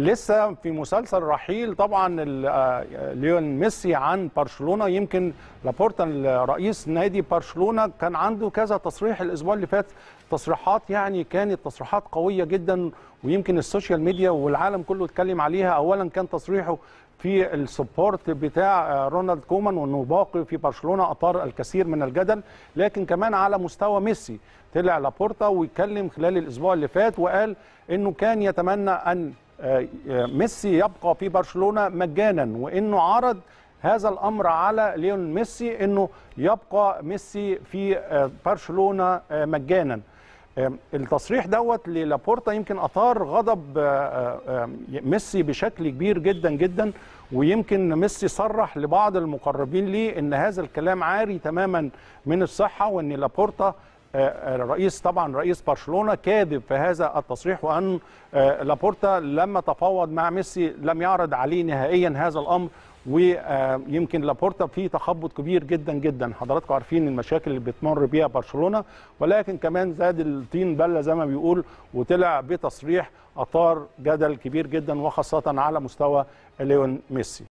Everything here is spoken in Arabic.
لسه في مسلسل رحيل طبعا آه، ليون ميسي عن برشلونه يمكن لابورتا رئيس نادي برشلونه كان عنده كذا تصريح الاسبوع اللي فات تصريحات يعني كانت تصريحات قويه جدا ويمكن السوشيال ميديا والعالم كله اتكلم عليها اولا كان تصريحه في السبورت بتاع رونالد كومان وانه باقي في برشلونه اثار الكثير من الجدل لكن كمان على مستوى ميسي طلع لابورتا ويتكلم خلال الاسبوع اللي فات وقال انه كان يتمنى ان آه، ميسي يبقى في برشلونه مجانا وانه عرض هذا الامر على ليون ميسي انه يبقى ميسي في آه، برشلونه آه، مجانا التصريح دوت للابورتا يمكن اثار غضب ميسي بشكل كبير جدا جدا ويمكن ميسي صرح لبعض المقربين ليه ان هذا الكلام عاري تماما من الصحه وان لابورتا الرئيس آه، آه، طبعا رئيس برشلونه كاذب في هذا التصريح وان آه، لابورتا لما تفاوض مع ميسي لم يعرض عليه نهائيا هذا الامر ويمكن لابورتا في تخبط كبير جدا جدا حضراتكم عارفين المشاكل اللي بتمر بيها برشلونه ولكن كمان زاد الطين بله زي ما بيقول وطلع بتصريح اثار جدل كبير جدا وخاصه على مستوى ليون ميسي